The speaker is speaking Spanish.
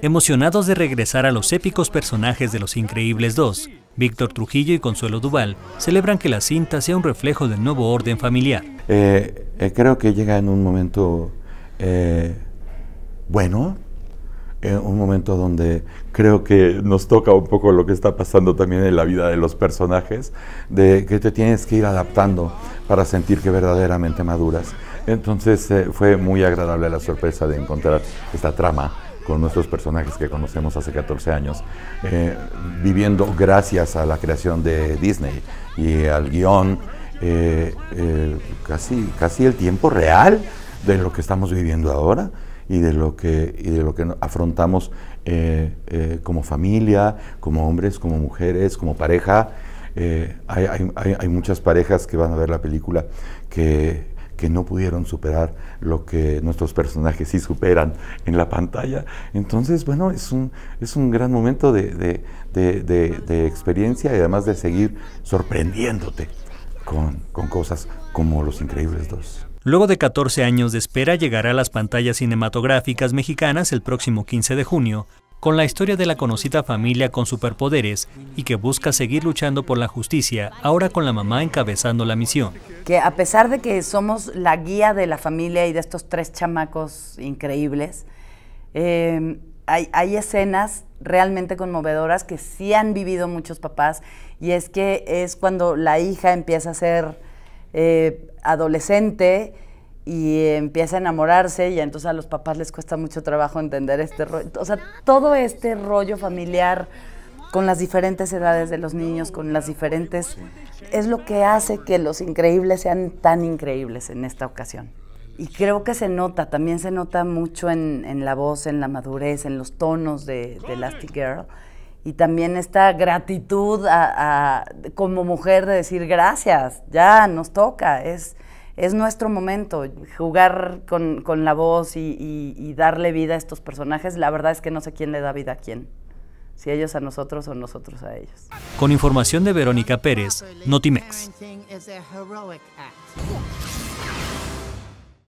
Emocionados de regresar a los épicos personajes de Los Increíbles 2, Víctor Trujillo y Consuelo Duval celebran que la cinta sea un reflejo del nuevo orden familiar. Eh, eh, creo que llega en un momento eh, bueno, un momento donde creo que nos toca un poco lo que está pasando también en la vida de los personajes, de que te tienes que ir adaptando para sentir que verdaderamente maduras. Entonces fue muy agradable la sorpresa de encontrar esta trama con nuestros personajes que conocemos hace 14 años, eh, viviendo gracias a la creación de Disney y al guión, eh, eh, casi, casi el tiempo real de lo que estamos viviendo ahora y de lo que, y de lo que afrontamos como familia, como hombres, como mujeres, como pareja. hay muchas parejas que van a ver la película que que no pudieron superar lo que nuestros personajes sí superan en la pantalla. Entonces, bueno, es un, es un gran momento de, experiencia y además de seguir sorprendiéndote con, con cosas como Los Increíbles 2. Luego de 14 años de espera, llegará a las pantallas cinematográficas mexicanas el próximo 15 de junio con la historia de la conocida familia con superpoderes y que busca seguir luchando por la justicia, ahora con la mamá encabezando la misión. Que a pesar de que somos la guía de la familia y de estos tres chamacos increíbles, em, hay, escenas realmente conmovedoras que sí han vivido muchos papás y es que es cuando la hija empieza a ser eh, adolescente y empieza a enamorarse y entonces a los papás les cuesta mucho trabajo entender este rollo. O sea, todo este rollo familiar con las diferentes edades de los niños, con las diferentes... Es lo que hace que los increíbles sean tan increíbles en esta ocasión. Y creo que se nota, también se nota mucho en, la voz, en la madurez, en los tonos de, de Elastic Girl. Y también esta gratitud como mujer de decir gracias, ya nos toca. Es, es nuestro momento. Jugar con, la voz y, y, darle vida a estos personajes, la verdad es que no sé quién le da vida a quién. Si ellos a nosotros o nosotros a ellos. Con información de Verónica Pérez, Notimex.